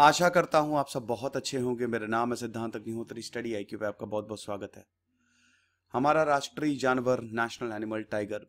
आशा करता हूं आप सब बहुत अच्छे होंगे मेरा नाम है सिद्धांत अग्निहोत्री स्टडी आई पे आपका बहुत बहुत स्वागत है हमारा राष्ट्रीय जानवर national animal tiger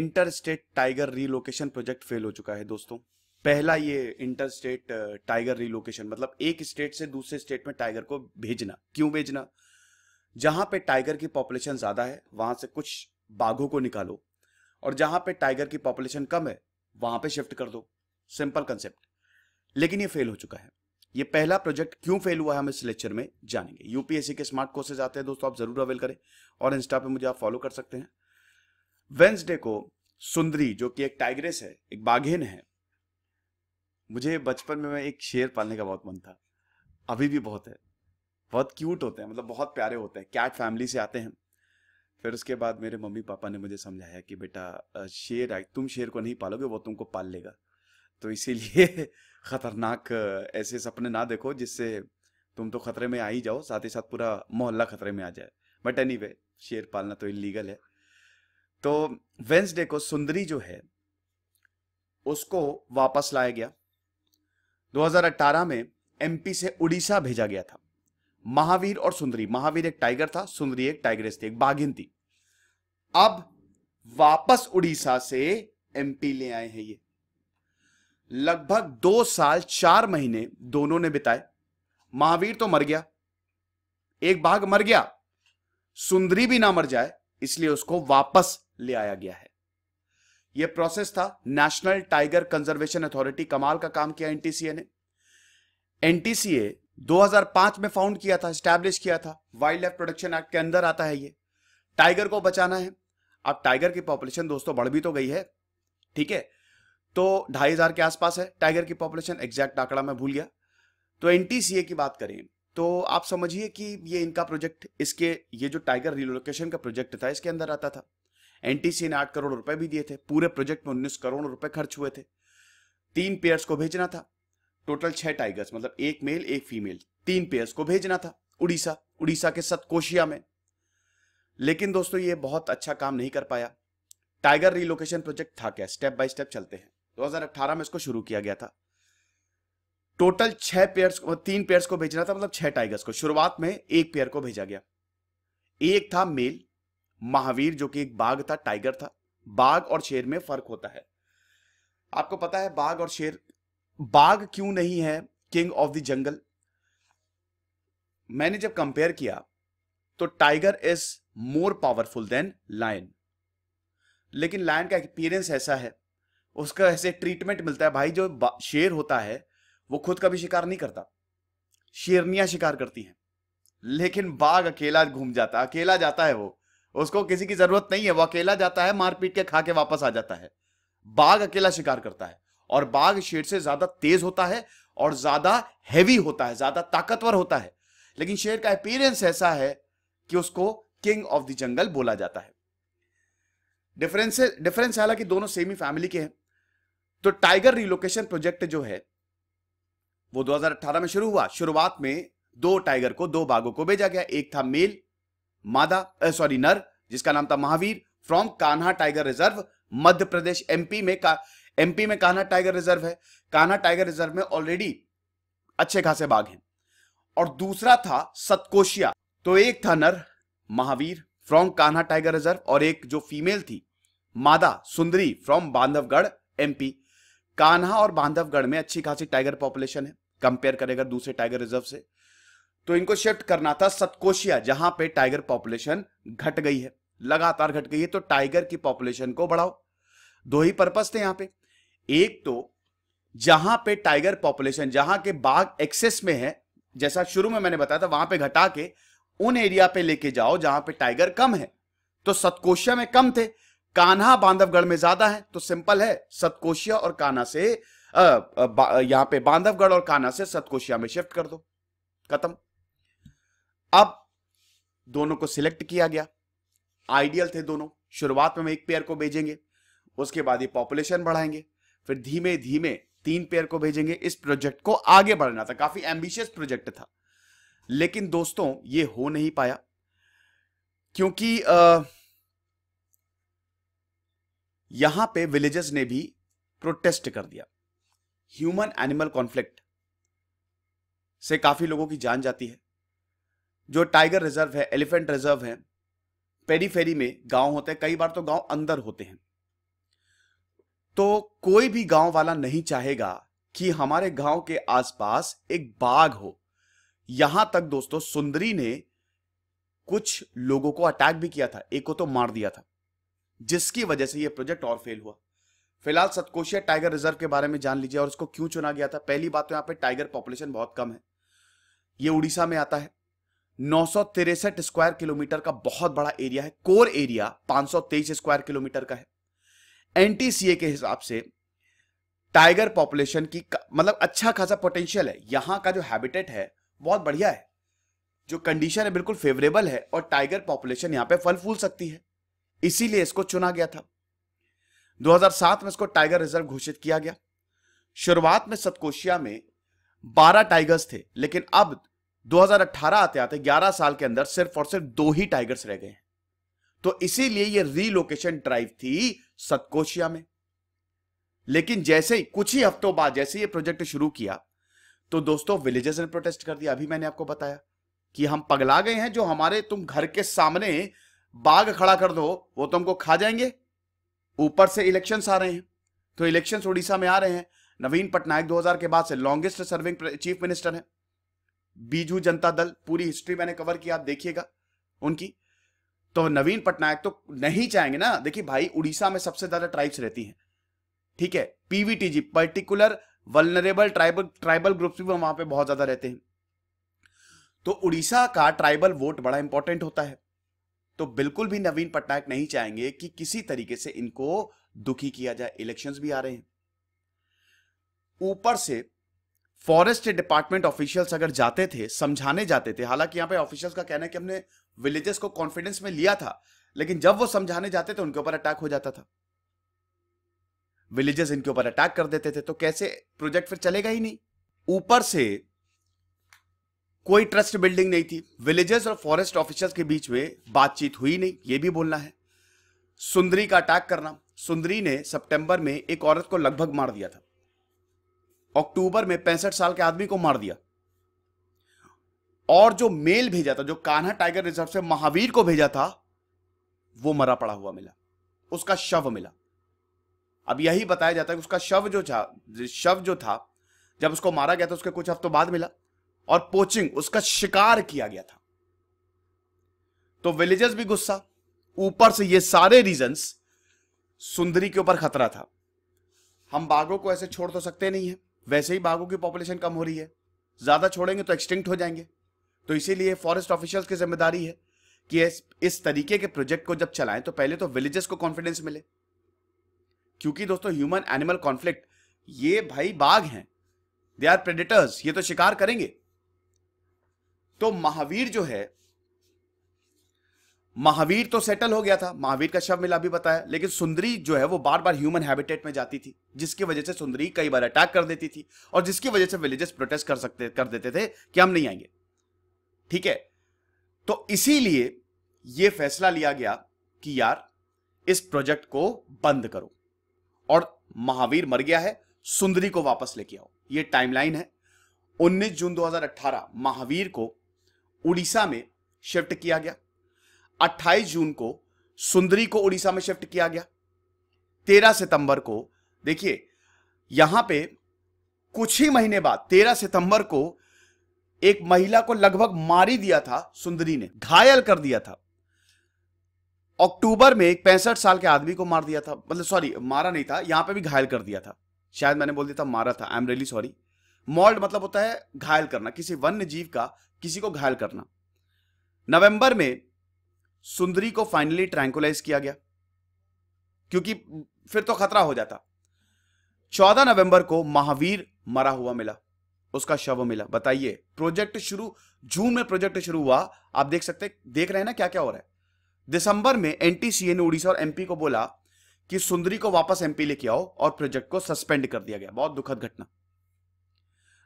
inter state tiger relocation project fail हो चुका है दोस्तों पहला ये इंटर स्टेट टाइगर रिलोकेशन मतलब एक स्टेट से दूसरे स्टेट में टाइगर को भेजना क्यों भेजना जहां पे टाइगर की पॉपुलेशन ज्यादा है वहां से कुछ बाघों को निकालो और जहां पे टाइगर की पॉपुलेशन कम है वहां पे शिफ्ट कर दो सिंपल कंसेप्ट लेकिन ये फेल हो चुका है ये पहला प्रोजेक्ट क्यों फेल हुआ है हम इस लेक्चर में जानेंगे यूपीएससी के स्मार्ट कोर्सेज आते हैं दोस्तों आप जरूर अवेल करें और इंस्टा पे मुझे आप फॉलो कर सकते हैं वेंसडे को सुंदरी जो कि एक टाइग्रेस है एक बाघेन है मुझे बचपन में मैं एक शेर पालने का बहुत मन था अभी भी बहुत है बहुत क्यूट होते हैं मतलब बहुत प्यारे होते हैं कैट फैमिली से आते हैं फिर उसके बाद मेरे मम्मी पापा ने मुझे समझाया कि बेटा शेर आए तुम शेर को नहीं पालोगे वो तुमको पाल लेगा तो इसीलिए खतरनाक ऐसे सपने ना देखो जिससे तुम तो खतरे में आ ही जाओ साथ ही साथ पूरा मोहल्ला खतरे में आ जाए बट एनी anyway, शेर पालना तो इलीगल है तो वेंसडे को सुंदरी जो है उसको वापस लाया गया 2018 में एमपी से उड़ीसा भेजा गया था महावीर और सुंदरी महावीर एक टाइगर था सुंदरी एक टाइगरेस थी एक बाघिन थी अब वापस उड़ीसा से एमपी ले आए हैं ये लगभग दो साल चार महीने दोनों ने बिताए महावीर तो मर गया एक बाघ मर गया सुंदरी भी ना मर जाए इसलिए उसको वापस ले आया गया है यह प्रोसेस था नेशनल टाइगर कंजर्वेशन अथॉरिटी कमाल का काम किया एनटीसीए ने एनटीसीए 2005 में फाउंड किया था स्टैब्लिश किया था वाइल्ड लाइफ प्रोटेक्शन एक्ट के अंदर आता है ये टाइगर को बचाना है अब टाइगर की पॉपुलेशन दोस्तों बढ़ भी तो गई है ठीक है तो ढाई हजार के आसपास है टाइगर की पॉपुलेशन एग्जैक्ट आंकड़ा मैं भूल गया तो एन की बात करें तो आप समझिए कि ये इनका प्रोजेक्ट इसके ये जो टाइगर रिलोकेशन का प्रोजेक्ट था इसके अंदर आता था एन ने आठ करोड़ रुपए भी दिए थे पूरे प्रोजेक्ट में उन्नीस करोड़ रुपए खर्च हुए थे तीन पेयर्स को भेजना था टोटल छह टाइगर्स मतलब एक मेल एक फीमेल तीन पेयर्स को भेजना था उड़ीसा उड़ीसा के सतकोशिया में लेकिन दोस्तों ये बहुत अच्छा काम नहीं कर पाया टाइगर रिलोकेशन प्रोजेक्ट था क्या स्टेप बाय स्टेप चलते हैं 2018 में इसको शुरू किया गया था टोटल छह पेयर्स को तीन पेयर्स को भेजना था मतलब छह टाइगर्स को शुरुआत में एक पेयर को भेजा गया एक था मेल महावीर जो कि एक बाघ था टाइगर था बाघ और शेर में फर्क होता है आपको पता है बाघ और शेर बाघ क्यों नहीं है किंग ऑफ द जंगल मैंने जब कंपेयर किया तो tiger is more powerful than lion लेकिन लायन का एक्सपीरियंस ऐसा है उसका ऐसे ट्रीटमेंट मिलता है भाई जो शेर होता है वो खुद कभी शिकार नहीं करता शेरनियां शिकार करती हैं लेकिन बाघ अकेला घूम जाता है अकेला जाता है वो उसको किसी की जरूरत नहीं है वो अकेला जाता है मारपीट के खा के वापस आ जाता है बाघ अकेला शिकार करता है और बाघ शेर से ज्यादा तेज होता है और ज्यादा हैवी होता है ज्यादा ताकतवर होता है लेकिन शेर का अपीरेंस ऐसा है कि उसको किंग ऑफ द जंगल बोला जाता है डिफरेंस डिफरेंस हालांकि दोनों सेमी फैमिली के हैं तो टाइगर रिलोकेशन प्रोजेक्ट जो है वो 2018 में शुरू हुआ शुरुआत में दो टाइगर को दो बाघों को भेजा गया एक था मेल मादा सॉरी नर जिसका नाम था Mahavir from Kanha tiger reserve Madhya Pradesh MP में का एमपी में कान्हा टाइगर रिजर्व है कान्हा टाइगर रिजर्व में ऑलरेडी अच्छे खासे बाघ हैं और दूसरा था सतकोशिया तो एक था नर Mahavir from Kanha tiger reserve और एक जो फीमेल थी मादा सुंदरी फ्रॉम बांधवगढ़ एमपी कान्हा और बांधवगढ़ में अच्छी खासी टाइगर पॉपुलेशन है कंपेयर करें अगर दूसरे टाइगर रिजर्व से तो इनको शिफ्ट करना था सतकोशिया जहां पे टाइगर पॉपुलेशन घट गई है लगातार घट गई है तो टाइगर की पॉपुलेशन को बढ़ाओ दो ही पर्पज थे यहां पे एक तो जहां पे टाइगर पॉपुलेशन जहां के बाघ एक्सेस में है जैसा शुरू में मैंने बताया था वहां पे घटा के उन एरिया पे लेके जाओ जहां पे टाइगर कम है तो सतकोशिया में कम थे कान्हा बांधवगढ़ में ज्यादा है तो सिंपल है सतकोशिया और कान्हा से यहां पे बांधवगढ़ और कान्हा से सतकोशिया में शिफ्ट कर दो खत्म अब दोनों को सिलेक्ट किया गया आइडियल थे दोनों शुरुआत में एक पेयर को भेजेंगे उसके बाद ये पॉपुलेशन बढ़ाएंगे फिर धीमे धीमे तीन पेयर को भेजेंगे इस प्रोजेक्ट को आगे बढ़ना था काफी एम्बिशियस प्रोजेक्ट था लेकिन दोस्तों ये हो नहीं पाया क्योंकि आ, यहां पे विलेजेस ने भी प्रोटेस्ट कर दिया ह्यूमन एनिमल कॉन्फ्लिक्ट से काफी लोगों की जान जाती है जो टाइगर रिजर्व है एलिफेंट रिजर्व है पेरीफेरी में गांव होते हैं कई बार तो गांव अंदर होते हैं तो कोई भी गांव वाला नहीं चाहेगा कि हमारे गांव के आसपास एक बाघ हो यहां तक दोस्तों सुंदरी ने कुछ लोगों को अटैक भी किया था एक को तो मार दिया था जिसकी वजह से यह प्रोजेक्ट और फेल हुआ फिलहाल सतकोशिया टाइगर रिजर्व के बारे में जान लीजिए और उसको क्यों चुना गया था पहली बात तो यहाँ पे टाइगर पॉपुलेशन बहुत कम है ये उड़ीसा में आता है नौ स्क्वायर किलोमीटर का बहुत बड़ा एरिया है कोर एरिया पांच स्क्वायर किलोमीटर का है एनटीसीए के हिसाब से टाइगर पॉपुलेशन की मतलब अच्छा खासा पोटेंशियल है यहां का जो हैबिटेट है बहुत बढ़िया है जो कंडीशन है बिल्कुल फेवरेबल है और टाइगर पॉपुलेशन यहाँ पे फल फूल सकती है इसीलिए इसको चुना गया था 2007 में इसको टाइगर रिजर्व घोषित किया गया शुरुआत में सतकोशिया में 12 टाइगर्स थे लेकिन अब 2018 आते आते 11 साल के अंदर सिर्फ और सिर्फ दो ही टाइगर्स रह गए तो इसीलिए यह रीलोकेशन ड्राइव थी सतकोशिया में लेकिन जैसे ही कुछ ही हफ्तों बाद जैसे ये प्रोजेक्ट शुरू किया तो दोस्तों विलेजेस ने प्रोटेस्ट कर दिया अभी मैंने आपको बताया कि हम पगला गए हैं जो हमारे तुम घर के सामने बाघ खड़ा कर दो वो तो हमको खा जाएंगे ऊपर से इलेक्शन आ रहे हैं तो इलेक्शन उड़ीसा में आ रहे हैं नवीन पटनायक 2000 के बाद से लॉन्गेस्ट सर्विंग चीफ मिनिस्टर हैं बीजू जनता दल पूरी हिस्ट्री मैंने कवर की आप देखिएगा उनकी तो नवीन पटनायक तो नहीं चाहेंगे ना देखिए भाई उड़ीसा में सबसे ज्यादा ट्राइब्स रहती हैं ठीक है PVTG particular vulnerable tribal tribal groups भी वहां पे बहुत ज्यादा रहते हैं तो उड़ीसा का ट्राइबल वोट बड़ा इंपॉर्टेंट होता है तो बिल्कुल भी नवीन पटनायक नहीं चाहेंगे कि किसी तरीके से इनको दुखी किया जाए इलेक्शंस भी आ रहे हैं ऊपर से फॉरेस्ट डिपार्टमेंट ऑफिशियल्स अगर जाते थे समझाने जाते थे हालांकि यहां पे ऑफिशियल्स का कहना है कि हमने विलेजेस को कॉन्फिडेंस में लिया था लेकिन जब वो समझाने जाते थे उनके ऊपर अटैक हो जाता था विलेजेस इनके ऊपर अटैक कर देते थे तो कैसे प्रोजेक्ट फिर चलेगा ही नहीं ऊपर से कोई ट्रस्ट बिल्डिंग नहीं थी विलेजर्स और फॉरेस्ट ऑफिसर्स के बीच में बातचीत हुई नहीं ये भी बोलना है सुंदरी का अटैक करना सुंदरी ने सितंबर में एक औरत को लगभग मार दिया था अक्टूबर में पैंसठ साल के आदमी को मार दिया और जो मेल भेजा था जो कान्हा टाइगर रिजर्व से महावीर को भेजा था वो मरा पड़ा हुआ मिला उसका शव मिला अब यही बताया जाता है कि उसका शव जो था शव जो था जब उसको मारा गया था उसके कुछ हफ्तों बाद मिला और पोचिंग उसका शिकार किया गया था तो विलेजर्स भी गुस्सा ऊपर से ये सारे रीजंस सुंदरी के ऊपर खतरा था हम बाघों को ऐसे छोड़ तो सकते नहीं है वैसे ही बाघों की पॉपुलेशन कम हो रही है ज्यादा छोड़ेंगे तो एक्सटिंक्ट हो जाएंगे तो इसीलिए फॉरेस्ट ऑफिशियल्स की जिम्मेदारी है कि इस, तरीके के प्रोजेक्ट को जब चलाएं तो पहले तो विलेजेस को कॉन्फिडेंस मिले क्योंकि दोस्तों ह्यूमन एनिमल कॉन्फ्लिक्ट ये भाई बाघ हैं दे आर प्रेडिटर्स ये तो शिकार करेंगे तो महावीर जो है महावीर तो सेटल हो गया था महावीर का शव मिला भी बताया लेकिन सुंदरी जो है वो बार बार ह्यूमन हैबिटेट में जाती थी जिसकी वजह से सुंदरी कई बार अटैक कर देती थी और जिसकी वजह से विलेजेस प्रोटेस्ट कर सकते कर देते थे कि हम नहीं आएंगे ठीक है तो इसीलिए ये फैसला लिया गया कि यार इस प्रोजेक्ट को बंद करो और महावीर मर गया है सुंदरी को वापस लेके आओ ये टाइमलाइन है 19 जून 2018 महावीर को उड़ीसा में शिफ्ट किया गया 28 जून को सुंदरी को उड़ीसा में शिफ्ट किया गया 13 सितंबर को देखिए यहां पे कुछ ही महीने बाद 13 सितंबर को एक महिला को लगभग मारी दिया था सुंदरी ने घायल कर दिया था अक्टूबर में एक पैंसठ साल के आदमी को मार दिया था मतलब सॉरी मारा नहीं था यहां पे भी घायल कर दिया था शायद मैंने बोल दिया था मारा था I am really sorry mauled मतलब होता है घायल करना किसी वन्य जीव का किसी को घायल करना नवंबर में सुंदरी को फाइनली ट्रैंकुलाइज किया गया क्योंकि फिर तो खतरा हो जाता चौदह नवंबर को महावीर मरा हुआ मिला उसका शव मिला बताइए प्रोजेक्ट शुरू जून में प्रोजेक्ट शुरू हुआ आप देख सकते देख रहे हैं ना क्या क्या हो रहा है दिसंबर में एनटीसीए ने उड़ीसा और एमपी को बोला कि सुंदरी को वापस एमपी लेके आओ और प्रोजेक्ट को सस्पेंड कर दिया गया बहुत दुखद घटना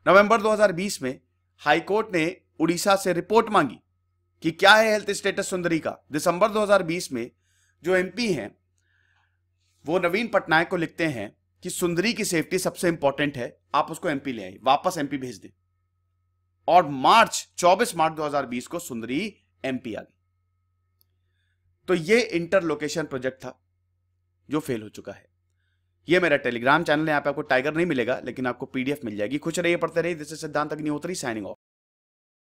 नवंबर 2020 में हाईकोर्ट ने उड़ीसा से रिपोर्ट मांगी कि क्या है हेल्थ स्टेटस सुंदरी का दिसंबर 2020 में जो एमपी हैं वो नवीन पटनायक को लिखते हैं कि सुंदरी की सेफ्टी सबसे इंपॉर्टेंट है आप उसको एमपी ले आए वापस एमपी भेज दें और मार्च 24 मार्च 2020 को सुंदरी एमपी आ गई तो ये इंटरलोकेशन प्रोजेक्ट था जो फेल हो चुका है ये मेरा टेलीग्राम चैनल है पे आपको टाइगर नहीं मिलेगा लेकिन आपको पीडीएफ मिल जाएगी खुश रहिए पढ़ते रहिए जिससे सिद्धांत अग्निहोत्री साइनिंग ऑफ